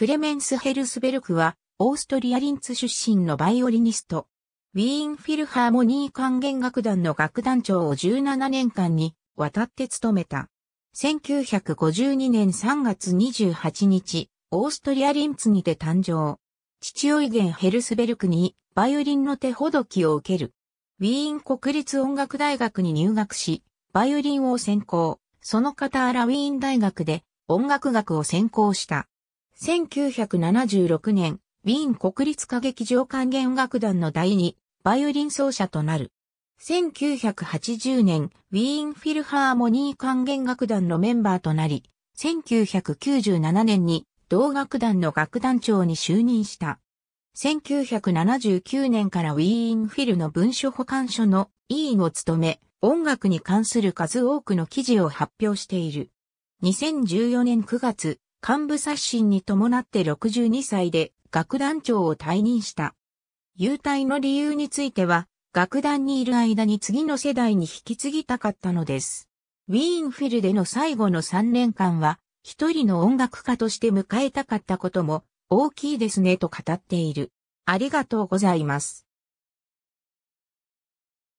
クレメンス・ヘルスベルクは、オーストリアリンツ出身のバイオリニスト。ウィーンフィルハーモニー管弦楽団の楽団長を17年間に渡って務めた。1952年3月28日、オーストリアリンツにて誕生。父親ゲンヘルスベルクにバイオリンの手ほどきを受ける。ウィーン国立音楽大学に入学し、バイオリンを専攻。そのアらウィーン大学で音楽学を専攻した。1976年、ウィーン国立歌劇場管弦楽団の第2、バイオリン奏者となる。1980年、ウィーンフィルハーモニー管弦楽団のメンバーとなり、1997年に同楽団の楽団長に就任した。1979年からウィーンフィルの文書保管所の委員を務め、音楽に関する数多くの記事を発表している。2014年9月、幹部刷新に伴って62歳で楽団長を退任した。優待の理由については、楽団にいる間に次の世代に引き継ぎたかったのです。ウィーンフィルでの最後の3年間は、一人の音楽家として迎えたかったことも大きいですねと語っている。ありがとうございます。